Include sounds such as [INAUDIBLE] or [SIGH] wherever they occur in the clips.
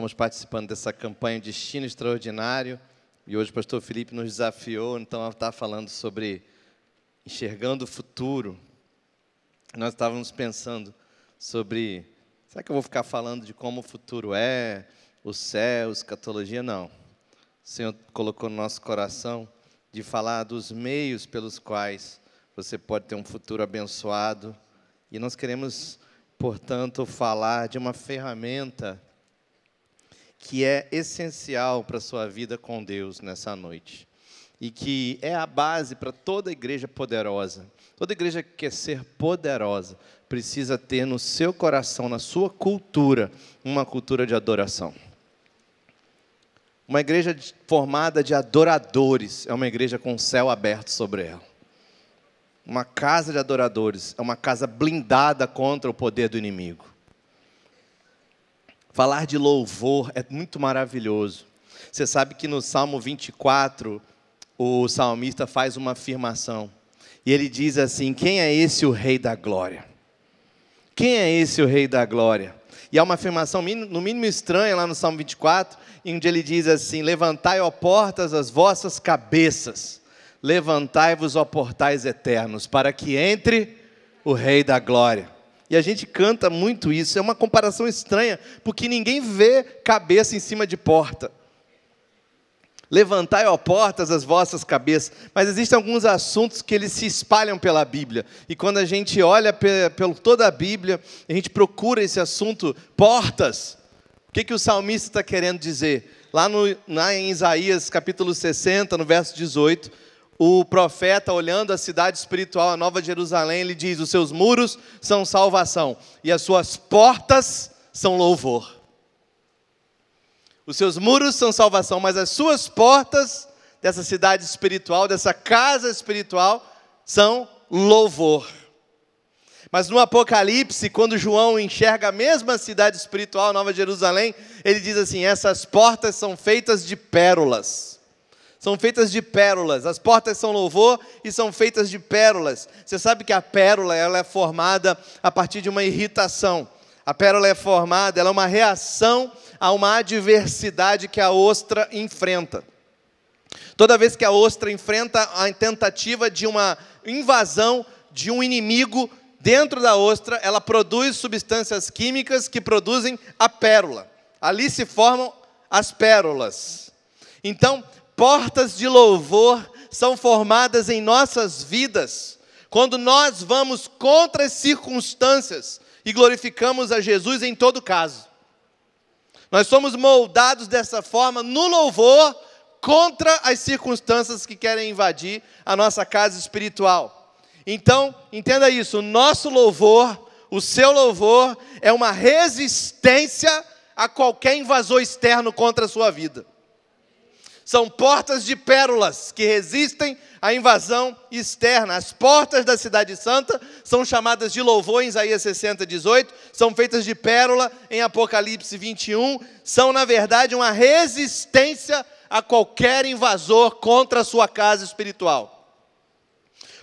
estamos participando dessa campanha Destino Extraordinário e hoje o pastor Felipe nos desafiou, então a está falando sobre enxergando o futuro. Nós estávamos pensando sobre, será que eu vou ficar falando de como o futuro é, o céu, escatologia? Não. O Senhor colocou no nosso coração de falar dos meios pelos quais você pode ter um futuro abençoado. E nós queremos, portanto, falar de uma ferramenta que é essencial para a sua vida com Deus nessa noite. E que é a base para toda igreja poderosa. Toda igreja que quer ser poderosa precisa ter no seu coração, na sua cultura, uma cultura de adoração. Uma igreja formada de adoradores é uma igreja com o céu aberto sobre ela. Uma casa de adoradores é uma casa blindada contra o poder do inimigo. Falar de louvor é muito maravilhoso. Você sabe que no Salmo 24, o salmista faz uma afirmação. E ele diz assim: Quem é esse o Rei da Glória? Quem é esse o Rei da Glória? E há uma afirmação, no mínimo estranha, lá no Salmo 24, em onde ele diz assim: Levantai, ó portas, as vossas cabeças, levantai-vos, ó portais eternos, para que entre o Rei da Glória. E a gente canta muito isso. É uma comparação estranha, porque ninguém vê cabeça em cima de porta. Levantai, ó portas, as vossas cabeças. Mas existem alguns assuntos que eles se espalham pela Bíblia. E quando a gente olha por toda a Bíblia, a gente procura esse assunto, portas. O que, que o salmista está querendo dizer? Lá, no, lá em Isaías capítulo 60, no verso 18, o profeta, olhando a cidade espiritual, a Nova Jerusalém, ele diz: Os seus muros são salvação, e as suas portas são louvor. Os seus muros são salvação, mas as suas portas dessa cidade espiritual, dessa casa espiritual, são louvor. Mas no Apocalipse, quando João enxerga a mesma cidade espiritual, Nova Jerusalém, ele diz assim: essas portas são feitas de pérolas são feitas de pérolas. As portas são louvor e são feitas de pérolas. Você sabe que a pérola ela é formada a partir de uma irritação. A pérola é formada, ela é uma reação a uma adversidade que a ostra enfrenta. Toda vez que a ostra enfrenta a tentativa de uma invasão de um inimigo dentro da ostra, ela produz substâncias químicas que produzem a pérola. Ali se formam as pérolas. Então, portas de louvor são formadas em nossas vidas quando nós vamos contra as circunstâncias e glorificamos a Jesus em todo caso. Nós somos moldados dessa forma no louvor contra as circunstâncias que querem invadir a nossa casa espiritual. Então, entenda isso: o nosso louvor, o seu louvor, é uma resistência a qualquer invasor externo contra a sua vida. São portas de pérolas que resistem à invasão externa. As portas da Cidade Santa são chamadas de louvor em Isaías 60, 18, são feitas de pérola em Apocalipse 21, são, na verdade, uma resistência a qualquer invasor contra a sua casa espiritual.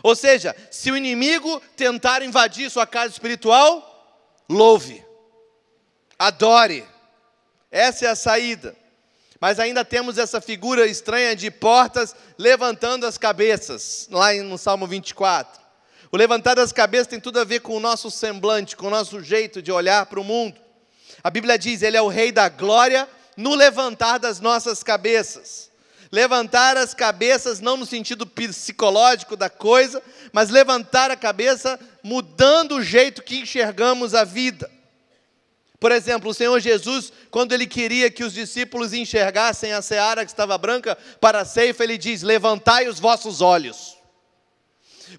Ou seja, se o inimigo tentar invadir sua casa espiritual, louve, adore. Essa é a saída. Mas ainda temos essa figura estranha de portas levantando as cabeças, lá no Salmo 24. O levantar das cabeças tem tudo a ver com o nosso semblante, com o nosso jeito de olhar para o mundo. A Bíblia diz: Ele é o Rei da glória no levantar das nossas cabeças. Levantar as cabeças, não no sentido psicológico da coisa, mas levantar a cabeça mudando o jeito que enxergamos a vida. Por exemplo, o Senhor Jesus, quando ele queria que os discípulos enxergassem a seara que estava branca para a ceifa, ele diz: Levantai os vossos olhos.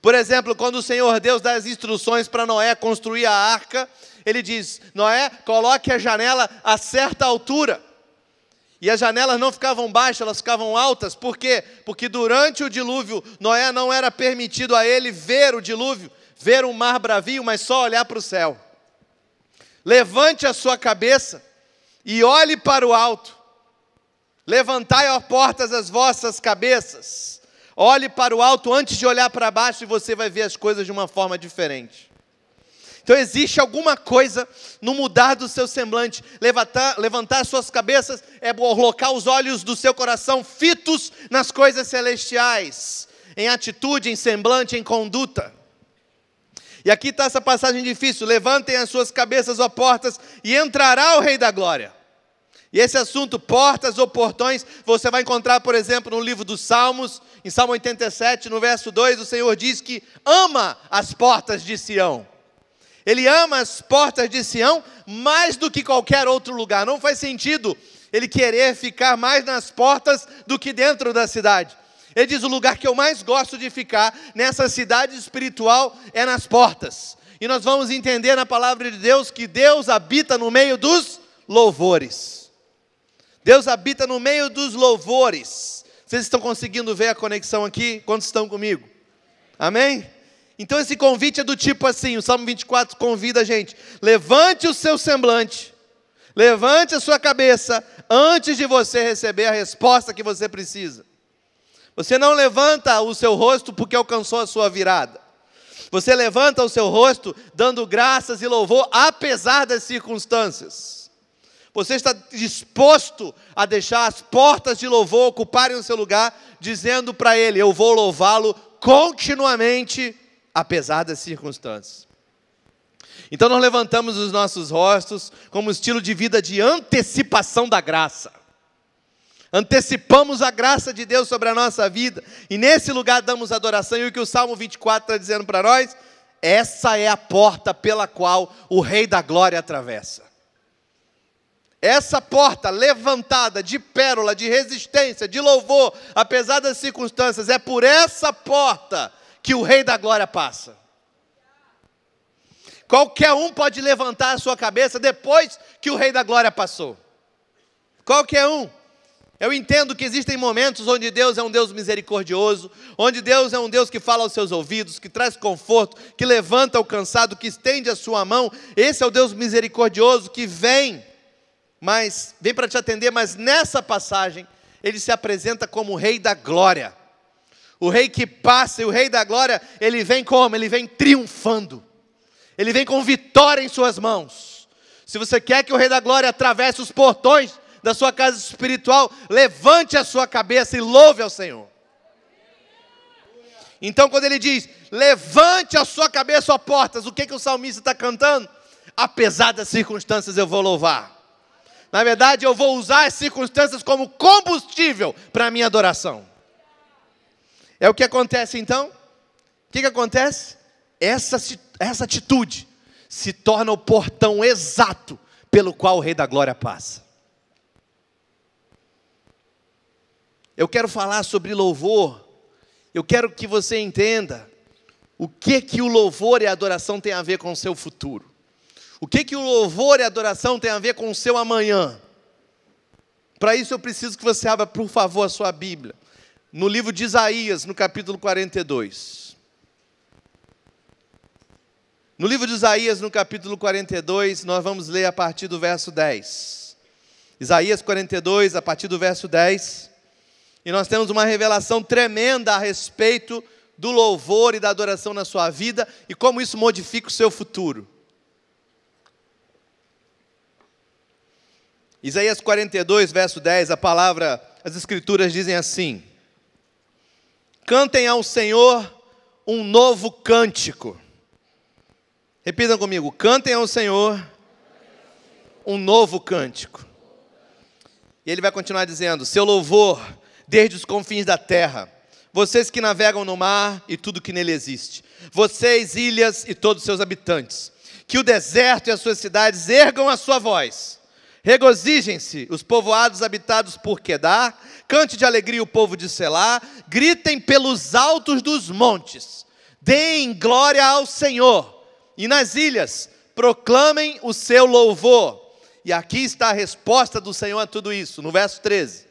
Por exemplo, quando o Senhor Deus dá as instruções para Noé construir a arca, ele diz: Noé, coloque a janela a certa altura. E as janelas não ficavam baixas, elas ficavam altas. Por quê? Porque durante o dilúvio, Noé não era permitido a ele ver o dilúvio, ver o mar bravio, mas só olhar para o céu. Levante a sua cabeça e olhe para o alto. Levantai, as portas, as vossas cabeças. Olhe para o alto antes de olhar para baixo e você vai ver as coisas de uma forma diferente. Então existe alguma coisa no mudar do seu semblante. Levantar, levantar suas cabeças é colocar os olhos do seu coração fitos nas coisas celestiais, em atitude, em semblante, em conduta. E aqui está essa passagem difícil: levantem as suas cabeças, ó portas, e entrará o Rei da Glória. E esse assunto, portas ou portões, você vai encontrar, por exemplo, no livro dos Salmos, em Salmo 87, no verso 2, o Senhor diz que ama as portas de Sião. Ele ama as portas de Sião mais do que qualquer outro lugar. Não faz sentido ele querer ficar mais nas portas do que dentro da cidade. Ele diz: o lugar que eu mais gosto de ficar nessa cidade espiritual é nas portas. E nós vamos entender na palavra de Deus que Deus habita no meio dos louvores. Deus habita no meio dos louvores. Vocês estão conseguindo ver a conexão aqui? Quantos estão comigo? Amém? Então esse convite é do tipo assim: o Salmo 24 convida a gente, levante o seu semblante, levante a sua cabeça, antes de você receber a resposta que você precisa. Você não levanta o seu rosto porque alcançou a sua virada. Você levanta o seu rosto dando graças e louvor, apesar das circunstâncias. Você está disposto a deixar as portas de louvor ocuparem o seu lugar, dizendo para Ele: Eu vou louvá-lo continuamente, apesar das circunstâncias. Então, nós levantamos os nossos rostos como estilo de vida de antecipação da graça antecipamos a graça de Deus sobre a nossa vida, e nesse lugar damos adoração, e o que o Salmo 24 está dizendo para nós? Essa é a porta pela qual o Rei da Glória atravessa. Essa porta levantada de pérola, de resistência, de louvor, apesar das circunstâncias, é por essa porta que o Rei da Glória passa. Qualquer um pode levantar a sua cabeça depois que o Rei da Glória passou. Qualquer um. Eu entendo que existem momentos onde Deus é um Deus misericordioso, onde Deus é um Deus que fala aos seus ouvidos, que traz conforto, que levanta o cansado, que estende a sua mão. Esse é o Deus misericordioso que vem, mas vem para te atender, mas nessa passagem ele se apresenta como o rei da glória. O rei que passa e o rei da glória, ele vem como? Ele vem triunfando. Ele vem com vitória em suas mãos. Se você quer que o rei da glória atravesse os portões, da sua casa espiritual, levante a sua cabeça e louve ao Senhor. Então, quando ele diz, levante a sua cabeça, ó portas, o que, que o salmista está cantando? Apesar das circunstâncias, eu vou louvar. Na verdade, eu vou usar as circunstâncias como combustível para a minha adoração. É o que acontece então? O que, que acontece? Essa, essa atitude se torna o portão exato pelo qual o Rei da Glória passa. Eu quero falar sobre louvor. Eu quero que você entenda o que que o louvor e a adoração tem a ver com o seu futuro. O que que o louvor e a adoração tem a ver com o seu amanhã? Para isso eu preciso que você abra, por favor, a sua Bíblia, no livro de Isaías, no capítulo 42. No livro de Isaías, no capítulo 42, nós vamos ler a partir do verso 10. Isaías 42, a partir do verso 10 e nós temos uma revelação tremenda a respeito do louvor e da adoração na sua vida e como isso modifica o seu futuro. Isaías 42, verso 10, a palavra, as escrituras dizem assim: Cantem ao Senhor um novo cântico. Repitam comigo: cantem ao Senhor um novo cântico. E ele vai continuar dizendo: Seu louvor desde os confins da terra. Vocês que navegam no mar e tudo que nele existe. Vocês, ilhas e todos seus habitantes. Que o deserto e as suas cidades ergam a sua voz. Regozijem-se os povoados habitados por Quedar. Cante de alegria o povo de Selá. Gritem pelos altos dos montes. Deem glória ao Senhor. E nas ilhas, proclamem o seu louvor. E aqui está a resposta do Senhor a tudo isso, no verso 13.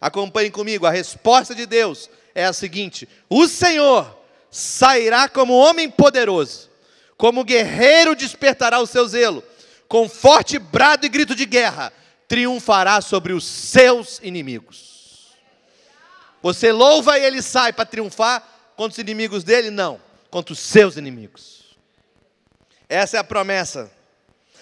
Acompanhe comigo, a resposta de Deus é a seguinte: O Senhor sairá como homem poderoso, como guerreiro despertará o seu zelo, com forte brado e grito de guerra, triunfará sobre os seus inimigos. Você louva e ele sai para triunfar contra os inimigos dele? Não, contra os seus inimigos. Essa é a promessa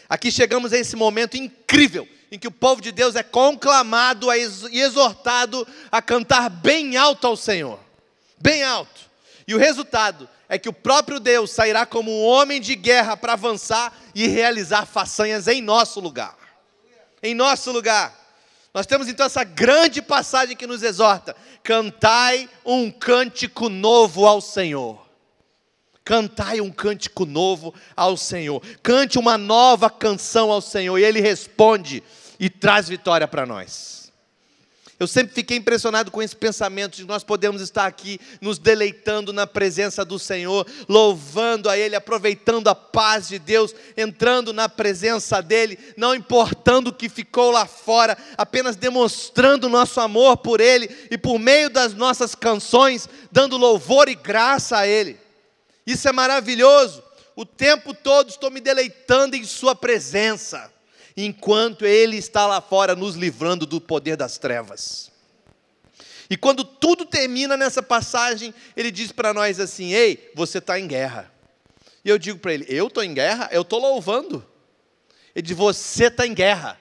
Aqui chegamos a esse momento incrível em que o povo de Deus é conclamado e exortado a cantar bem alto ao Senhor. Bem alto. E o resultado é que o próprio Deus sairá como um homem de guerra para avançar e realizar façanhas em nosso lugar. Em nosso lugar. Nós temos então essa grande passagem que nos exorta: cantai um cântico novo ao Senhor. Cantai um cântico novo ao Senhor. Cante uma nova canção ao Senhor. E Ele responde e traz vitória para nós. Eu sempre fiquei impressionado com esse pensamento de nós podemos estar aqui nos deleitando na presença do Senhor, louvando a Ele, aproveitando a paz de Deus, entrando na presença dEle, não importando o que ficou lá fora, apenas demonstrando o nosso amor por Ele e por meio das nossas canções, dando louvor e graça a Ele. Isso é maravilhoso. O tempo todo estou me deleitando em Sua presença, enquanto Ele está lá fora nos livrando do poder das trevas. E quando tudo termina nessa passagem, ele diz para nós assim: Ei, você está em guerra. E eu digo para ele: Eu estou em guerra? Eu estou louvando. Ele diz: Você está em guerra.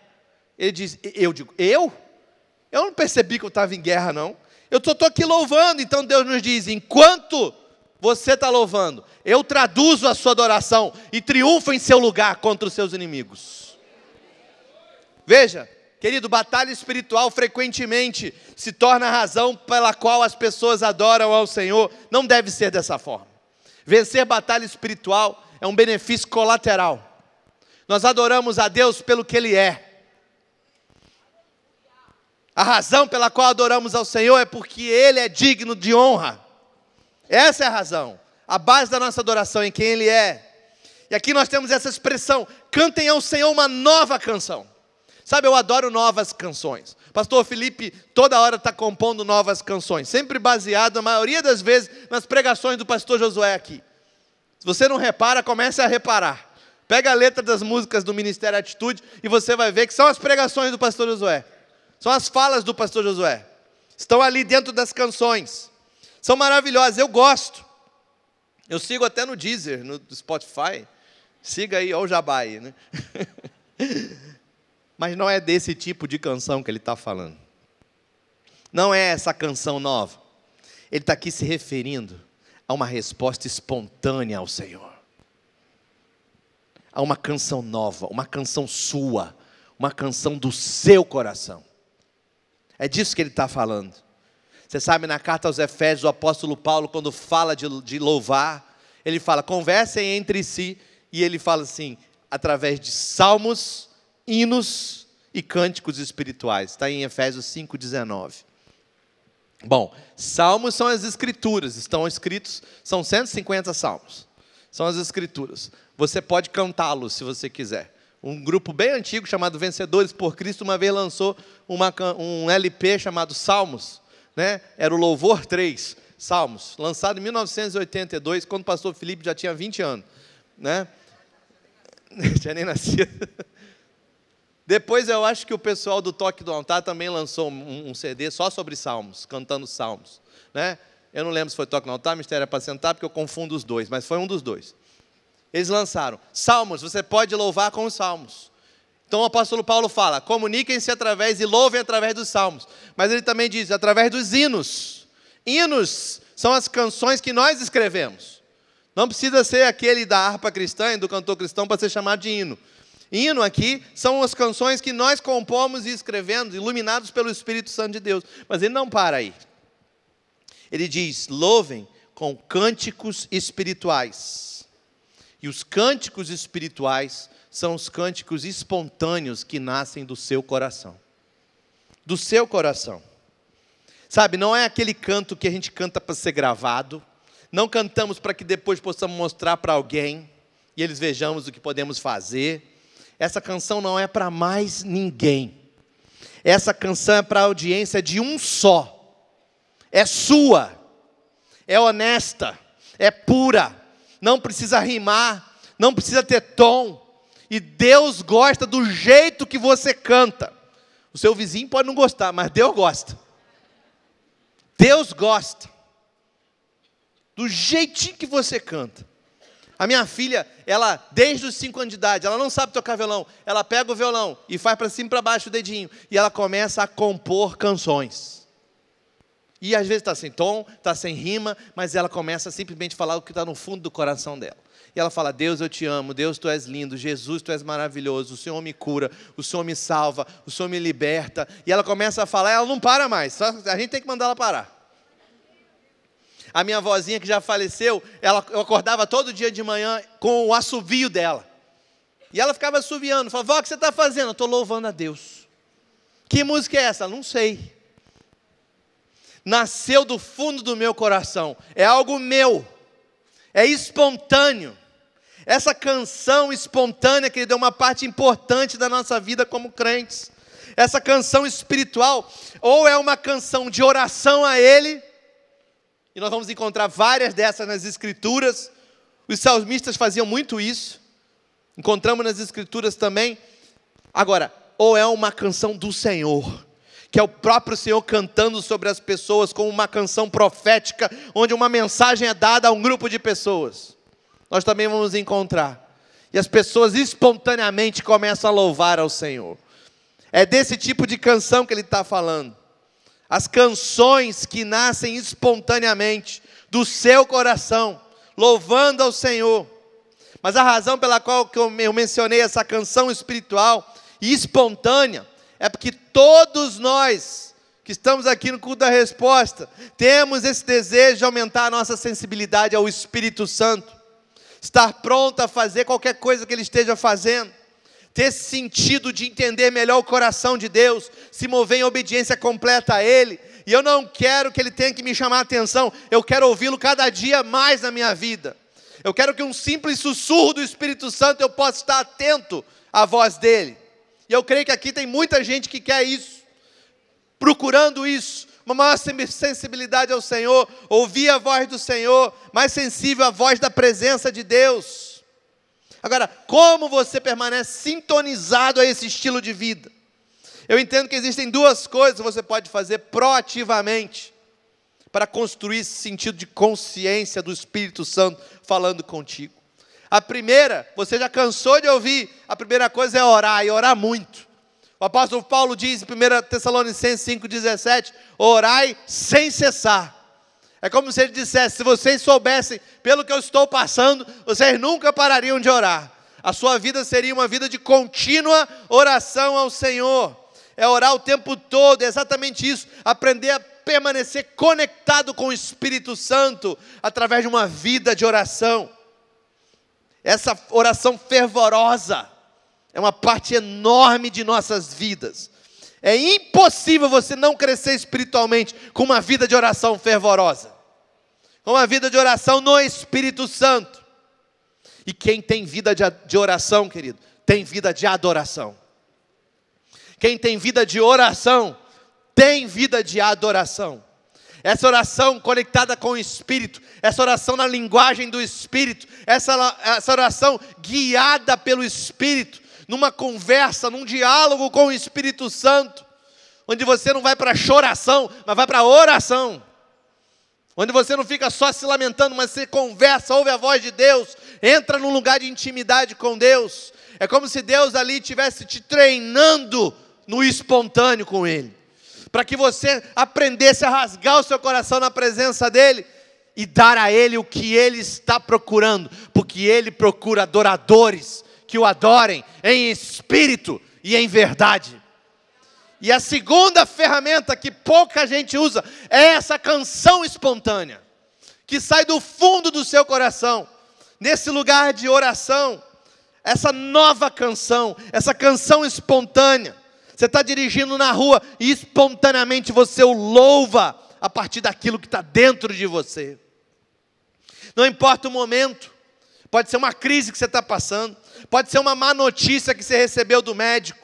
Ele diz: Eu digo, eu? Eu não percebi que eu estava em guerra, não. Eu estou aqui louvando. Então Deus nos diz: Enquanto você está louvando. Eu traduzo a sua adoração e triunfo em seu lugar contra os seus inimigos. Veja, querido, batalha espiritual frequentemente se torna a razão pela qual as pessoas adoram ao Senhor. Não deve ser dessa forma. Vencer batalha espiritual é um benefício colateral. Nós adoramos a Deus pelo que Ele é. A razão pela qual adoramos ao Senhor é porque Ele é digno de honra. Essa é a razão. A base da nossa adoração em quem Ele é. E aqui nós temos essa expressão: cantem ao Senhor uma nova canção. Sabe, eu adoro novas canções. Pastor Felipe toda hora está compondo novas canções, sempre baseado, a maioria das vezes, nas pregações do pastor Josué aqui. Se você não repara, comece a reparar. Pega a letra das músicas do Ministério Atitude e você vai ver que são as pregações do pastor Josué. São as falas do pastor Josué. Estão ali dentro das canções são maravilhosas, eu gosto. Eu sigo até no Deezer, no Spotify. Siga aí, olha o Jabai, né? [LAUGHS] Mas não é desse tipo de canção que ele está falando. Não é essa canção nova. Ele está aqui se referindo a uma resposta espontânea ao Senhor. A uma canção nova, uma canção sua, uma canção do seu coração. É disso que ele está falando. Você sabe, na carta aos Efésios, o apóstolo Paulo, quando fala de, de louvar, ele fala: conversem entre si, e ele fala assim, através de salmos, hinos e cânticos espirituais. Está em Efésios 5,19. Bom, salmos são as escrituras, estão escritos, são 150 salmos, são as escrituras. Você pode cantá-los se você quiser. Um grupo bem antigo chamado Vencedores por Cristo uma vez lançou uma, um LP chamado Salmos, né? Era o Louvor 3, Salmos, lançado em 1982, quando o pastor Felipe já tinha 20 anos, né? [LAUGHS] tinha nem nascido. Depois eu acho que o pessoal do Toque do Altar também lançou um, um CD só sobre salmos, cantando salmos, né? Eu não lembro se foi Toque do Altar, Mistério é para sentar, porque eu confundo os dois, mas foi um dos dois. Eles lançaram salmos, você pode louvar com os salmos. Então o apóstolo Paulo fala: comuniquem-se através e louvem através dos salmos. Mas ele também diz: através dos hinos. Hinos são as canções que nós escrevemos. Não precisa ser aquele da harpa cristã e do cantor cristão para ser chamado de hino. Hino aqui são as canções que nós compomos e escrevemos, iluminados pelo Espírito Santo de Deus. Mas ele não para aí. Ele diz: louvem com cânticos espirituais. E os cânticos espirituais são os cânticos espontâneos que nascem do seu coração. Do seu coração. Sabe, não é aquele canto que a gente canta para ser gravado, não cantamos para que depois possamos mostrar para alguém e eles vejamos o que podemos fazer. Essa canção não é para mais ninguém. Essa canção é para a audiência de um só. É sua. É honesta, é pura. Não precisa rimar, não precisa ter tom e Deus gosta do jeito que você canta. O seu vizinho pode não gostar, mas Deus gosta. Deus gosta do jeitinho que você canta. A minha filha, ela, desde os 5 anos de idade, ela não sabe tocar violão. Ela pega o violão e faz para cima e para baixo o dedinho. E ela começa a compor canções. E às vezes está sem tom, está sem rima, mas ela começa a simplesmente falar o que está no fundo do coração dela e ela fala: Deus, eu te amo, Deus, tu és lindo, Jesus, tu és maravilhoso, o Senhor me cura, o Senhor me salva, o Senhor me liberta. E ela começa a falar, ela não para mais, a gente tem que mandar ela parar. A minha vozinha que já faleceu, ela, eu acordava todo dia de manhã com o assovio dela. E ela ficava assoviando, falava, vó, o que você está fazendo? Eu estou louvando a Deus. Que música é essa? Não sei. Nasceu do fundo do meu coração. É algo meu. É espontâneo. Essa canção espontânea, querido, é uma parte importante da nossa vida como crentes. Essa canção espiritual, ou é uma canção de oração a Ele, e nós vamos encontrar várias dessas nas Escrituras. Os salmistas faziam muito isso, encontramos nas Escrituras também. Agora, ou é uma canção do Senhor, que é o próprio Senhor cantando sobre as pessoas, como uma canção profética, onde uma mensagem é dada a um grupo de pessoas nós também vamos encontrar. E as pessoas espontaneamente começam a louvar ao Senhor. É desse tipo de canção que ele está falando. As canções que nascem espontaneamente do seu coração, louvando ao Senhor. Mas a razão pela qual eu mencionei essa canção espiritual e espontânea é porque todos nós que estamos aqui no culto da resposta temos esse desejo de aumentar a nossa sensibilidade ao Espírito Santo estar pronto a fazer qualquer coisa que ele esteja fazendo, ter esse sentido de entender melhor o coração de Deus, se mover em obediência completa a Ele. E eu não quero que Ele tenha que me chamar a atenção, eu quero ouvi-lo cada dia mais na minha vida. Eu quero que um simples sussurro do Espírito Santo eu possa estar atento à voz dele. E eu creio que aqui tem muita gente que quer isso, procurando isso, uma maior sensibilidade ao Senhor, ouvir a voz do Senhor, mais sensível à voz da presença de Deus. Agora, como você permanece sintonizado a esse estilo de vida? Eu entendo que existem duas coisas que você pode fazer proativamente para construir esse sentido de consciência do Espírito Santo falando contigo. A primeira, você já cansou de ouvir, a primeira coisa é orar e orar muito. O apóstolo Paulo diz em 1 Tessalonicenses 5,17: orai sem cessar. É como se ele dissesse: se vocês soubessem pelo que eu estou passando, vocês nunca parariam de orar. A sua vida seria uma vida de contínua oração ao Senhor. É orar o tempo todo, é exatamente isso. Aprender a permanecer conectado com o Espírito Santo através de uma vida de oração. Essa oração fervorosa é uma parte enorme de nossas vidas. É impossível você não crescer espiritualmente com uma vida de oração fervorosa, com uma vida de oração no Espírito Santo. E quem tem vida de oração, querido, tem vida de adoração. Quem tem vida de oração, tem vida de adoração. Essa oração conectada com o Espírito, essa oração na linguagem do Espírito, essa, essa oração guiada pelo Espírito, numa conversa, num diálogo com o Espírito Santo, onde você não vai para choração, mas vai para oração. Onde você não fica só se lamentando, mas você conversa, ouve a voz de Deus, entra num lugar de intimidade com Deus. É como se Deus ali estivesse te treinando no espontâneo com Ele, para que você aprendesse a rasgar o seu coração na presença dEle e dar a Ele o que Ele está procurando, porque Ele procura adoradores que o adorem em espírito e em verdade. E a segunda ferramenta que pouca gente usa é essa canção espontânea, que sai do fundo do seu coração, nesse lugar de oração, essa nova canção, essa canção espontânea. Você está dirigindo na rua e espontaneamente você o louva a partir daquilo que está dentro de você. Não importa o momento, pode ser uma crise que você está passando, Pode ser uma má notícia que você recebeu do médico,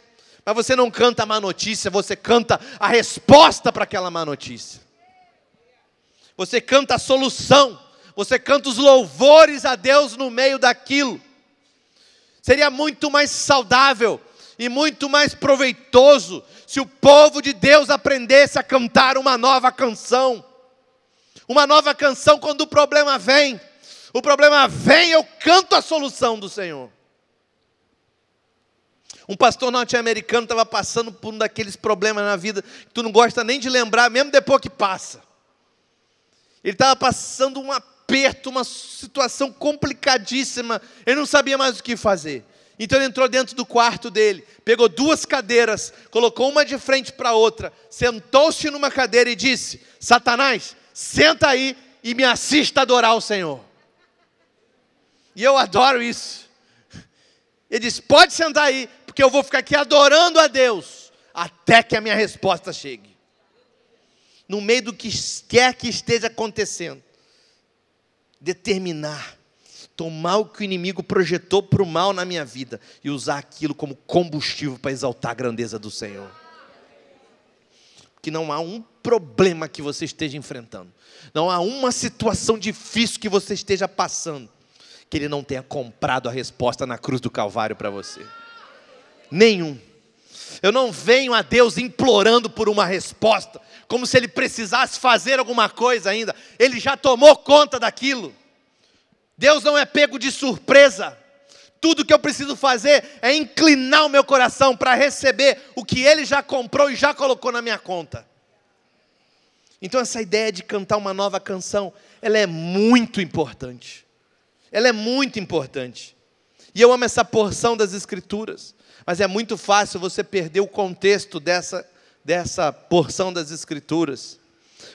mas você não canta a má notícia, você canta a resposta para aquela má notícia. Você canta a solução, você canta os louvores a Deus no meio daquilo. Seria muito mais saudável e muito mais proveitoso se o povo de Deus aprendesse a cantar uma nova canção. Uma nova canção quando o problema vem. O problema vem, eu canto a solução do Senhor. Um pastor norte-americano estava passando por um daqueles problemas na vida que tu não gosta nem de lembrar, mesmo depois que passa. Ele estava passando um aperto, uma situação complicadíssima, ele não sabia mais o que fazer. Então ele entrou dentro do quarto dele, pegou duas cadeiras, colocou uma de frente para a outra, sentou-se numa cadeira e disse: Satanás, senta aí e me assista adorar o Senhor. E eu adoro isso. Ele disse: Pode sentar aí, que eu vou ficar aqui adorando a Deus até que a minha resposta chegue. No meio do que quer que esteja acontecendo, determinar, tomar o que o inimigo projetou para o mal na minha vida e usar aquilo como combustível para exaltar a grandeza do Senhor. Que não há um problema que você esteja enfrentando, não há uma situação difícil que você esteja passando, que Ele não tenha comprado a resposta na cruz do Calvário para você nenhum. Eu não venho a Deus implorando por uma resposta, como se Ele precisasse fazer alguma coisa ainda. Ele já tomou conta daquilo. Deus não é pego de surpresa. Tudo que eu preciso fazer é inclinar o meu coração para receber o que Ele já comprou e já colocou na minha conta. Então, essa ideia de cantar uma nova canção, ela é muito importante. Ela é muito importante. E eu amo essa porção das Escrituras, mas é muito fácil você perder o contexto dessa, dessa porção das Escrituras.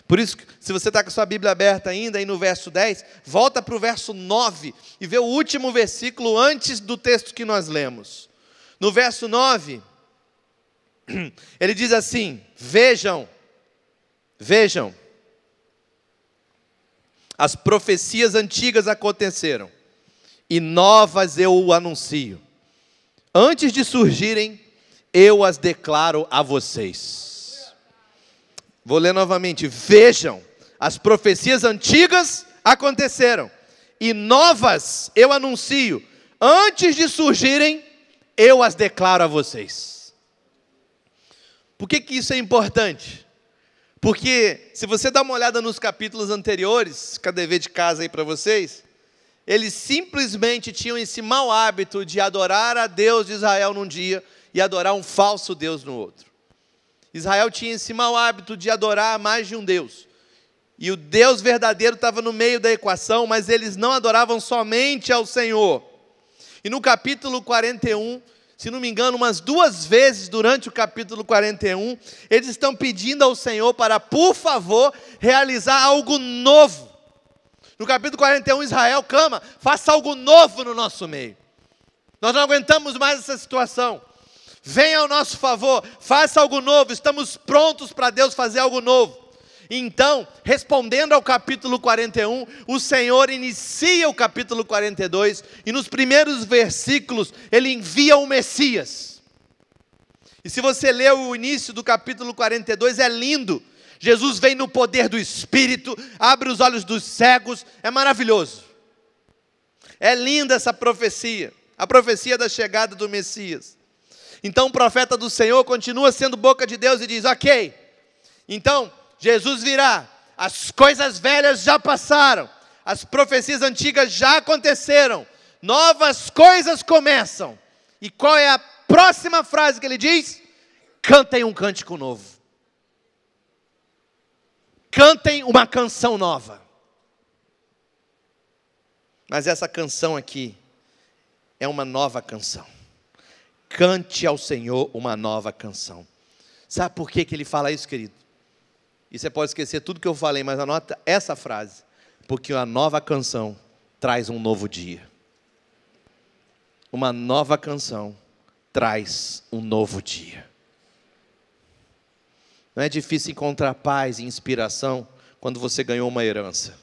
Por isso, se você está com a sua Bíblia aberta ainda, aí no verso 10, volta para o verso 9 e vê o último versículo antes do texto que nós lemos. No verso 9, [CLEARS THROAT] ele diz assim: Vejam, vejam, as profecias antigas aconteceram, e novas eu anuncio. Antes de surgirem, eu as declaro a vocês. Vou ler novamente. Vejam, as profecias antigas aconteceram, e novas eu anuncio. Antes de surgirem, eu as declaro a vocês. Por que, que isso é importante? Porque se você dá uma olhada nos capítulos anteriores, cadê ver de casa aí para vocês? eles simplesmente tinham esse mau hábito de adorar a Deus de Israel num dia e adorar um falso Deus no outro. Israel tinha esse mau hábito de adorar mais de um Deus. E o Deus verdadeiro estava no meio da equação, mas eles não adoravam somente ao Senhor. E no capítulo 41, se não me engano, umas duas vezes durante o capítulo 41, eles estão pedindo ao Senhor para, por favor, realizar algo novo. No capítulo 41, Israel clama: faça algo novo no nosso meio. Nós não aguentamos mais essa situação. Venha ao nosso favor, faça algo novo. Estamos prontos para Deus fazer algo novo. Então, respondendo ao capítulo 41, o Senhor inicia o capítulo 42 e nos primeiros versículos ele envia o Messias. E se você lê o início do capítulo 42, é lindo Jesus vem no poder do Espírito, abre os olhos dos cegos, é maravilhoso. É linda essa profecia, a profecia da chegada do Messias. Então o profeta do Senhor continua sendo boca de Deus e diz: Ok, então Jesus virá, as coisas velhas já passaram, as profecias antigas já aconteceram, novas coisas começam. E qual é a próxima frase que ele diz? Cantem um cântico novo cantem uma canção nova. Mas essa canção aqui é uma nova canção. Cante ao Senhor uma nova canção. Sabe por que, que ele fala isso, querido? E você pode esquecer tudo que eu falei, mas anota essa frase. Porque uma nova canção traz um novo dia. Uma nova canção traz um novo dia. Não é difícil encontrar paz e inspiração quando você ganhou uma herança.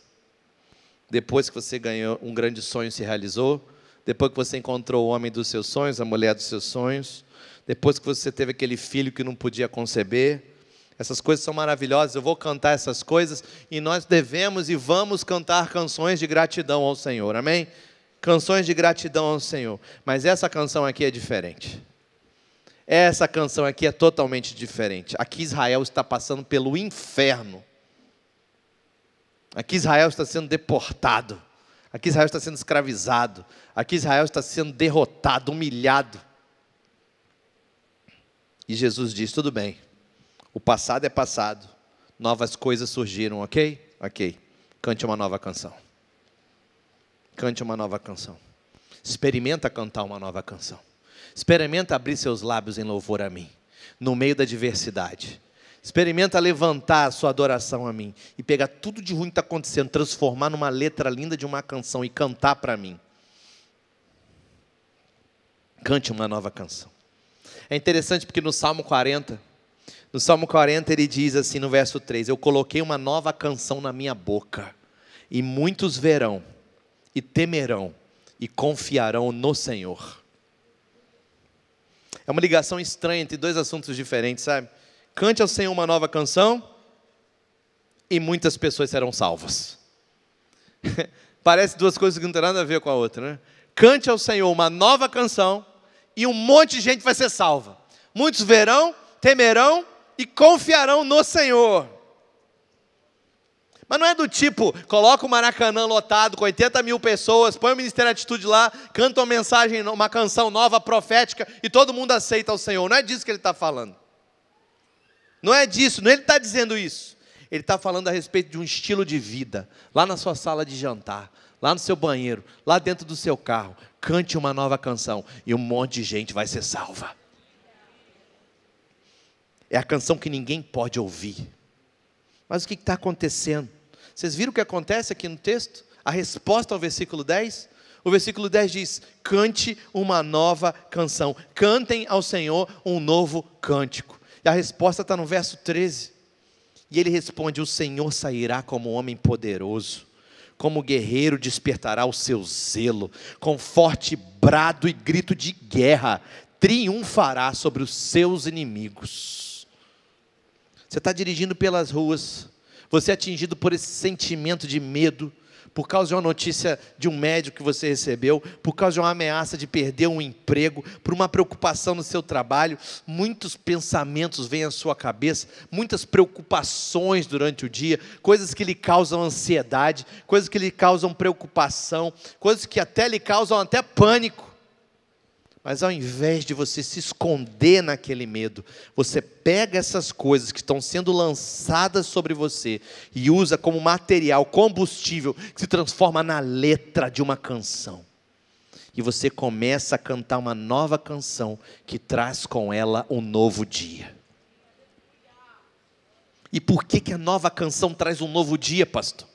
Depois que você ganhou um grande sonho se realizou, depois que você encontrou o homem dos seus sonhos, a mulher dos seus sonhos, depois que você teve aquele filho que não podia conceber, essas coisas são maravilhosas. Eu vou cantar essas coisas e nós devemos e vamos cantar canções de gratidão ao Senhor. Amém? Canções de gratidão ao Senhor. Mas essa canção aqui é diferente. Essa canção aqui é totalmente diferente. Aqui Israel está passando pelo inferno. Aqui Israel está sendo deportado. Aqui Israel está sendo escravizado. Aqui Israel está sendo derrotado, humilhado. E Jesus diz: tudo bem, o passado é passado, novas coisas surgiram, ok? Ok. Cante uma nova canção. Cante uma nova canção. Experimenta cantar uma nova canção. Experimenta abrir seus lábios em louvor a mim, no meio da diversidade. Experimenta levantar a sua adoração a mim e pegar tudo de ruim que está acontecendo, transformar numa letra linda de uma canção e cantar para mim. Cante uma nova canção. É interessante porque no Salmo 40, no Salmo 40 ele diz assim no verso 3: Eu coloquei uma nova canção na minha boca, e muitos verão, e temerão, e confiarão no Senhor. É uma ligação estranha entre dois assuntos diferentes, sabe? Cante ao Senhor uma nova canção e muitas pessoas serão salvas. [LAUGHS] Parece duas coisas que não tem nada a ver com a outra, né? Cante ao Senhor uma nova canção e um monte de gente vai ser salva. Muitos verão, temerão e confiarão no Senhor. Mas não é do tipo, coloca o Maracanã lotado com 80 mil pessoas, põe o Ministério Atitude lá, canta uma mensagem, uma canção nova, profética, e todo mundo aceita o Senhor. Não é disso que ele está falando. Não é disso, não é ele está dizendo isso. Ele está falando a respeito de um estilo de vida, lá na sua sala de jantar, lá no seu banheiro, lá dentro do seu carro. Cante uma nova canção e um monte de gente vai ser salva. É a canção que ninguém pode ouvir. Mas o que está acontecendo? Vocês viram o que acontece aqui no texto? A resposta ao versículo 10? O versículo 10 diz: Cante uma nova canção, cantem ao Senhor um novo cântico. E a resposta está no verso 13. E ele responde: O Senhor sairá como homem poderoso, como guerreiro despertará o seu zelo, com forte brado e grito de guerra, triunfará sobre os seus inimigos. Você está dirigindo pelas ruas, você é atingido por esse sentimento de medo, por causa de uma notícia de um médico que você recebeu, por causa de uma ameaça de perder um emprego, por uma preocupação no seu trabalho, muitos pensamentos vêm à sua cabeça, muitas preocupações durante o dia, coisas que lhe causam ansiedade, coisas que lhe causam preocupação, coisas que até lhe causam até pânico. Mas ao invés de você se esconder naquele medo, você pega essas coisas que estão sendo lançadas sobre você e usa como material, combustível, que se transforma na letra de uma canção. E você começa a cantar uma nova canção que traz com ela um novo dia. E por que, que a nova canção traz um novo dia, pastor?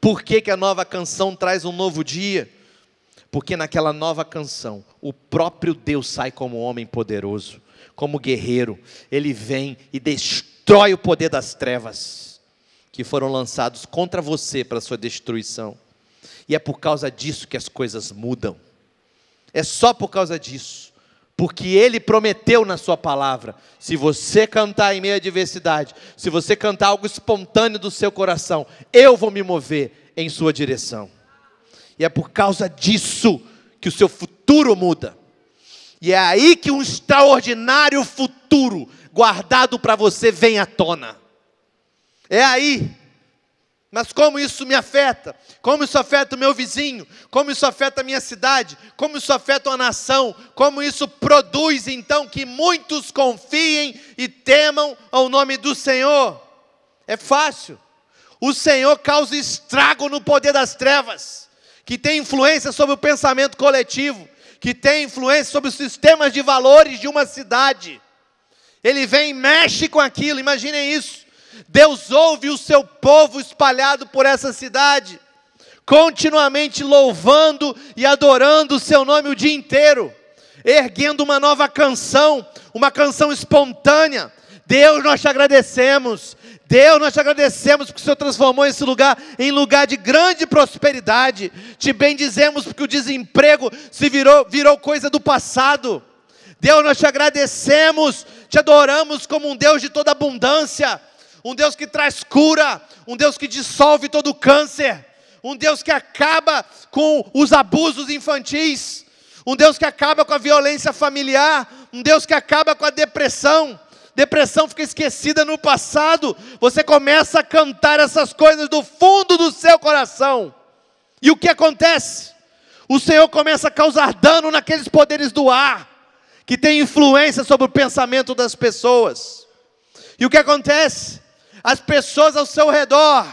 Por que, que a nova canção traz um novo dia? Porque naquela nova canção, o próprio Deus sai como homem poderoso, como guerreiro. Ele vem e destrói o poder das trevas que foram lançados contra você para sua destruição. E é por causa disso que as coisas mudam. É só por causa disso. Porque ele prometeu na sua palavra: se você cantar em meio à diversidade, se você cantar algo espontâneo do seu coração, eu vou me mover em sua direção. E é por causa disso que o seu futuro muda. E é aí que um extraordinário futuro guardado para você vem à tona. É aí. Mas como isso me afeta? Como isso afeta o meu vizinho? Como isso afeta a minha cidade? Como isso afeta a nação? Como isso produz então que muitos confiem e temam ao nome do Senhor? É fácil. O Senhor causa estrago no poder das trevas que tem influência sobre o pensamento coletivo, que tem influência sobre os sistemas de valores de uma cidade. Ele vem e mexe com aquilo, imaginem isso. Deus ouve o seu povo espalhado por essa cidade, continuamente louvando e adorando o seu nome o dia inteiro, erguendo uma nova canção, uma canção espontânea. Deus, nós te agradecemos, Deus, nós te agradecemos porque o Senhor transformou esse lugar em lugar de grande prosperidade. Te bendizemos porque o desemprego se virou, virou coisa do passado. Deus, nós te agradecemos, te adoramos como um Deus de toda abundância, um Deus que traz cura, um Deus que dissolve todo câncer, um Deus que acaba com os abusos infantis, um Deus que acaba com a violência familiar, um Deus que acaba com a depressão depressão fica esquecida no passado. Você começa a cantar essas coisas do fundo do seu coração. E o que acontece? O Senhor começa a causar dano naqueles poderes do ar, que tem influência sobre o pensamento das pessoas. E o que acontece? As pessoas ao seu redor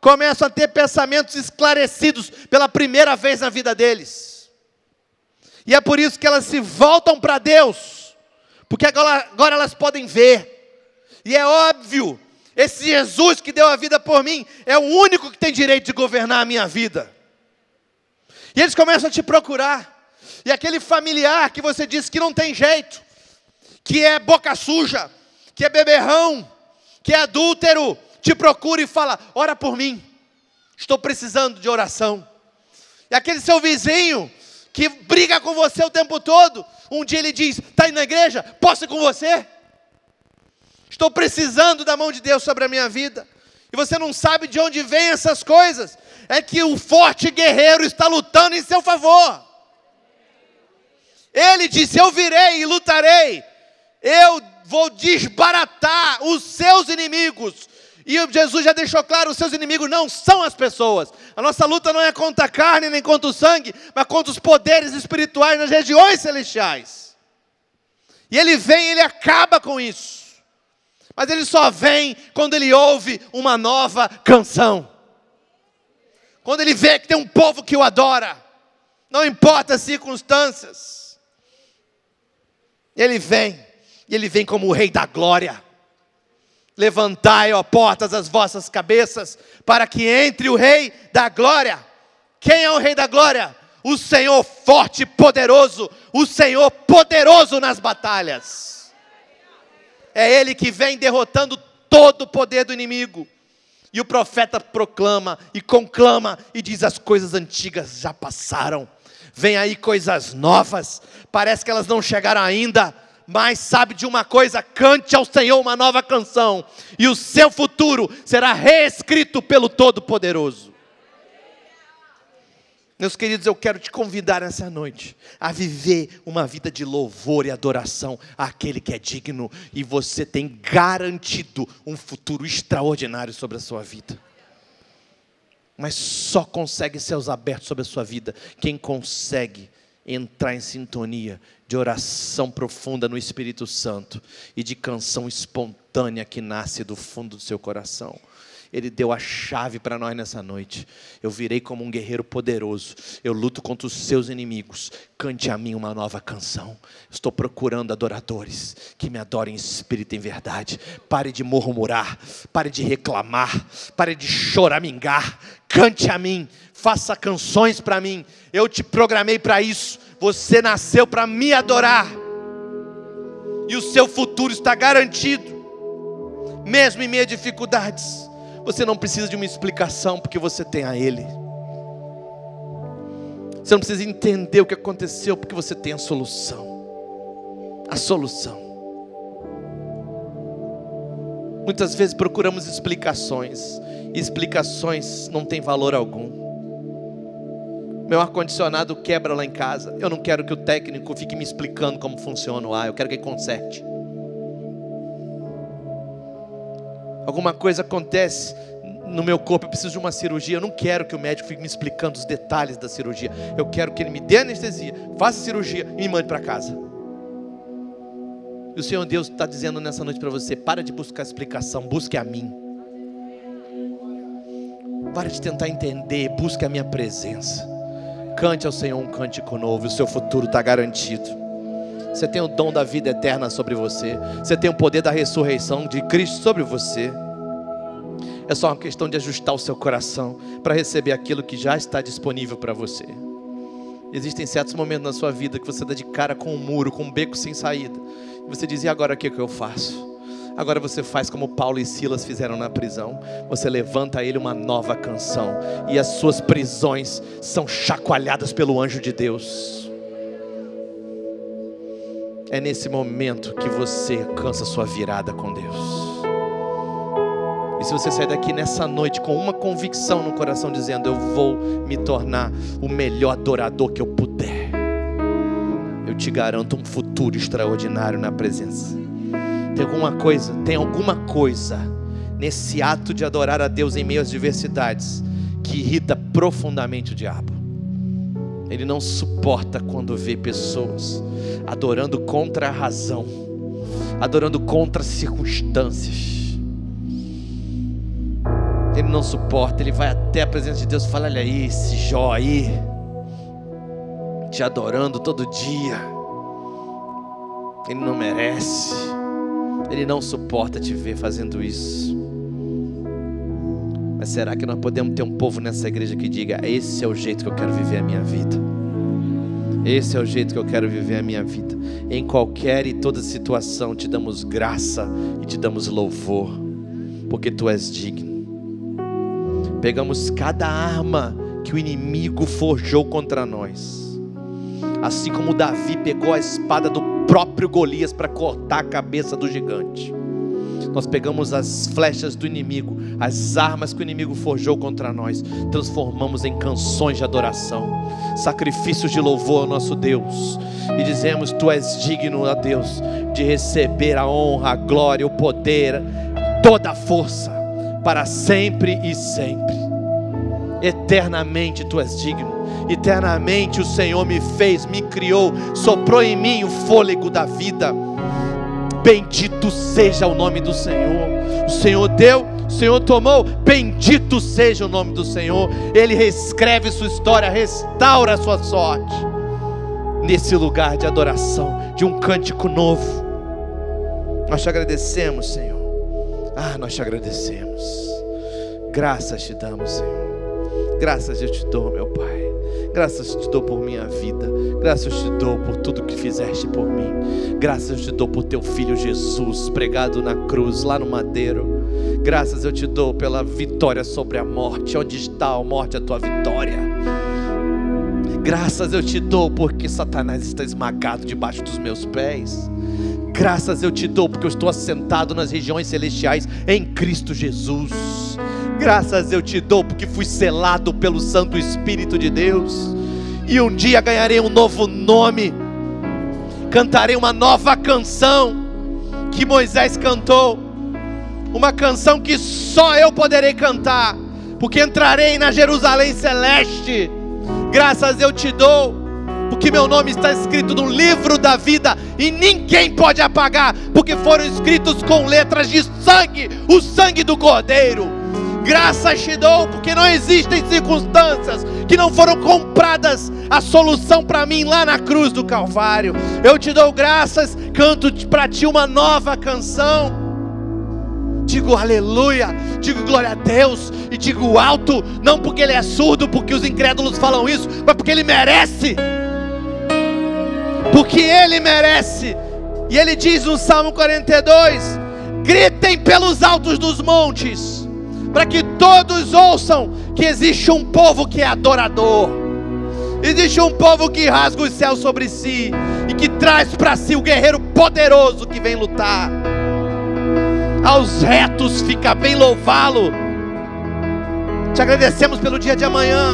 começam a ter pensamentos esclarecidos pela primeira vez na vida deles. E é por isso que elas se voltam para Deus porque agora, agora elas podem ver. E é óbvio, esse Jesus que deu a vida por mim é o único que tem direito de governar a minha vida. E eles começam a te procurar. E aquele familiar que você disse que não tem jeito, que é boca suja, que é beberrão, que é adúltero, te procura e fala: ora por mim, estou precisando de oração. E aquele seu vizinho que briga com você o tempo todo. Um dia ele diz: Está indo na igreja? Posso ir com você? Estou precisando da mão de Deus sobre a minha vida. E você não sabe de onde vem essas coisas. É que o forte guerreiro está lutando em seu favor. Ele disse: Eu virei e lutarei. Eu vou desbaratar os seus inimigos e Jesus já deixou claro: os seus inimigos não são as pessoas. A nossa luta não é contra a carne nem contra o sangue, mas contra os poderes espirituais nas regiões celestiais. E ele vem, ele acaba com isso. Mas ele só vem quando ele ouve uma nova canção. Quando ele vê que tem um povo que o adora. Não importa as circunstâncias. Ele vem. E ele vem como o rei da glória Levantai, ó portas, as vossas cabeças, para que entre o Rei da Glória. Quem é o Rei da Glória? O Senhor forte e poderoso, o Senhor poderoso nas batalhas. É Ele que vem derrotando todo o poder do inimigo. E o profeta proclama e conclama e diz: as coisas antigas já passaram, vem aí coisas novas, parece que elas não chegaram ainda mas sabe de uma coisa: cante ao Senhor uma nova canção, e o seu futuro será reescrito pelo Todo-Poderoso. Meus queridos, eu quero te convidar nessa noite a viver uma vida de louvor e adoração àquele que é digno, e você tem garantido um futuro extraordinário sobre a sua vida mas só consegue céus abertos sobre a sua vida quem consegue entrar em sintonia de oração profunda no Espírito Santo e de canção espontânea que nasce do fundo do seu coração. Ele deu a chave para nós nessa noite. Eu virei como um guerreiro poderoso. Eu luto contra os seus inimigos. Cante a mim uma nova canção. Estou procurando adoradores que me adorem em espírito e em verdade. Pare de murmurar, pare de reclamar, pare de choramingar. Cante a mim faça canções para mim. Eu te programei para isso. Você nasceu para me adorar. E o seu futuro está garantido. Mesmo em meio a dificuldades, você não precisa de uma explicação porque você tem a ele. Você não precisa entender o que aconteceu porque você tem a solução. A solução. Muitas vezes procuramos explicações, e explicações não têm valor algum. Meu ar-condicionado quebra lá em casa. Eu não quero que o técnico fique me explicando como funciona o ar. Eu quero que ele conserte. Alguma coisa acontece no meu corpo, eu preciso de uma cirurgia. Eu não quero que o médico fique me explicando os detalhes da cirurgia. Eu quero que ele me dê anestesia, faça cirurgia e me mande para casa. E o Senhor Deus está dizendo nessa noite para você: para de buscar explicação, busque a mim. Para de tentar entender, busque a minha presença. Cante ao Senhor um cântico novo, o seu futuro está garantido. Você tem o dom da vida eterna sobre você. Você tem o poder da ressurreição de Cristo sobre você. É só uma questão de ajustar o seu coração para receber aquilo que já está disponível para você. Existem certos momentos na sua vida que você dá de cara com um muro, com um beco sem saída. E você diz: e agora o que, é que eu faço? Agora você faz como Paulo e Silas fizeram na prisão. Você levanta a ele uma nova canção. E as suas prisões são chacoalhadas pelo anjo de Deus. É nesse momento que você alcança sua virada com Deus. E se você sair daqui nessa noite com uma convicção no coração, dizendo: Eu vou me tornar o melhor adorador que eu puder, eu te garanto um futuro extraordinário na presença tem alguma coisa, tem alguma coisa nesse ato de adorar a Deus em meio às diversidades que irrita profundamente o diabo. Ele não suporta quando vê pessoas adorando contra a razão, adorando contra as circunstâncias. Ele não suporta, ele vai até a presença de Deus e fala: Olha aí, esse Jó aí, te adorando todo dia. Ele não merece. Ele não suporta te ver fazendo isso. Mas será que nós podemos ter um povo nessa igreja que diga: esse é o jeito que eu quero viver a minha vida? Esse é o jeito que eu quero viver a minha vida. Em qualquer e toda situação, te damos graça e te damos louvor, porque tu és digno. Pegamos cada arma que o inimigo forjou contra nós, assim como Davi pegou a espada do próprio Golias para cortar a cabeça do gigante. Nós pegamos as flechas do inimigo, as armas que o inimigo forjou contra nós, transformamos em canções de adoração, sacrifícios de louvor ao nosso Deus, e dizemos: Tu és digno, a Deus, de receber a honra, a glória, o poder, toda a força, para sempre e sempre. Eternamente Tu és digno. Eternamente o Senhor me fez, me criou, soprou em mim o fôlego da vida. Bendito seja o nome do Senhor. O Senhor deu, o Senhor tomou. Bendito seja o nome do Senhor. Ele reescreve sua história, restaura sua sorte. Nesse lugar de adoração, de um cântico novo. Nós te agradecemos, Senhor. Ah, nós te agradecemos. Graças te damos, Senhor. Graças eu te dou, meu Pai. Graças te dou por minha vida. Graças te dou por tudo que fizeste por mim. Graças te dou por teu filho Jesus pregado na cruz, lá no madeiro. Graças eu te dou pela vitória sobre a morte. Onde está a morte, a tua vitória? Graças eu te dou porque Satanás está esmagado debaixo dos meus pés. Graças eu te dou porque eu estou assentado nas regiões celestiais em Cristo Jesus. Graças eu te dou que fui selado pelo Santo Espírito de Deus, e um dia ganharei um novo nome, cantarei uma nova canção que Moisés cantou, uma canção que só eu poderei cantar, porque entrarei na Jerusalém Celeste, graças eu te dou porque meu nome está escrito no livro da vida e ninguém pode apagar, porque foram escritos com letras de sangue o sangue do Cordeiro. Graças te dou, porque não existem circunstâncias que não foram compradas a solução para mim lá na cruz do Calvário. Eu te dou graças, canto para ti uma nova canção. Digo aleluia, digo glória a Deus e digo alto, não porque ele é surdo, porque os incrédulos falam isso, mas porque ele merece. Porque ele merece. E ele diz no Salmo 42: gritem pelos altos dos montes para que todos ouçam que existe um povo que é adorador, existe um povo que rasga os céus sobre si e que traz para si o guerreiro poderoso que vem lutar. Aos retos fica bem louvá-lo. Te agradecemos pelo dia de amanhã,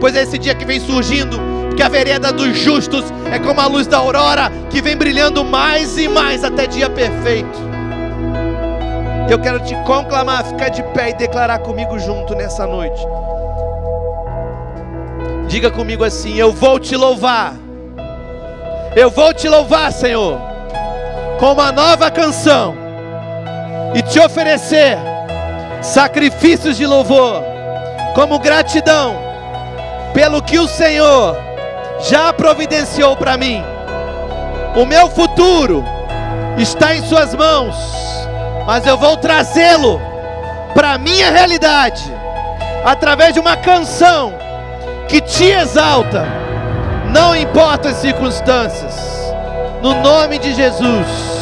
pois é esse dia que vem surgindo, porque a vereda dos justos é como a luz da aurora que vem brilhando mais e mais até dia perfeito. Eu quero te conclamar, ficar de pé e declarar comigo junto nessa noite. Diga comigo assim: Eu vou te louvar. Eu vou te louvar, Senhor, com uma nova canção e te oferecer sacrifícios de louvor, como gratidão pelo que o Senhor já providenciou para mim. O meu futuro está em Suas mãos mas eu vou trazê-lo para a minha realidade através de uma canção que te exalta, não importa as circunstâncias, no nome de Jesus.